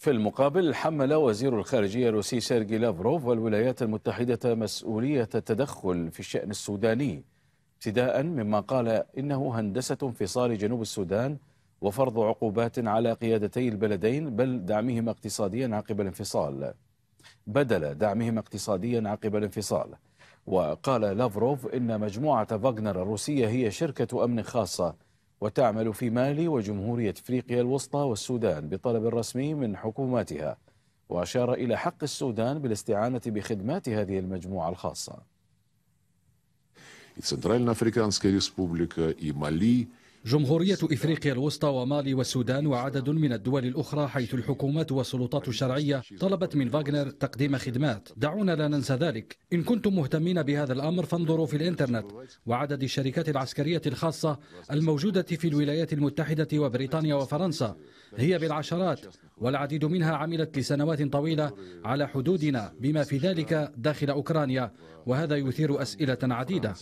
في المقابل حمل وزير الخارجية الروسي سيرجي لافروف والولايات المتحدة مسؤولية التدخل في الشأن السوداني ابتداء مما قال إنه هندسة انفصال جنوب السودان وفرض عقوبات على قيادتي البلدين بل دعمهما اقتصاديا عقب الانفصال بدل دعمهما اقتصاديا عقب الانفصال وقال لافروف إن مجموعة فاغنر الروسية هي شركة أمن خاصة وتعمل في مالي وجمهورية افريقيا الوسطى والسودان بطلب رسمي من حكوماتها وأشار إلى حق السودان بالاستعانة بخدمات هذه المجموعة الخاصة. Республика, и Мали, جمهورية إفريقيا الوسطى ومالي والسودان وعدد من الدول الأخرى حيث الحكومات والسلطات الشرعية طلبت من فاغنر تقديم خدمات دعونا لا ننسى ذلك إن كنتم مهتمين بهذا الأمر فانظروا في الإنترنت وعدد الشركات العسكرية الخاصة الموجودة في الولايات المتحدة وبريطانيا وفرنسا هي بالعشرات والعديد منها عملت لسنوات طويلة على حدودنا بما في ذلك داخل أوكرانيا وهذا يثير أسئلة عديدة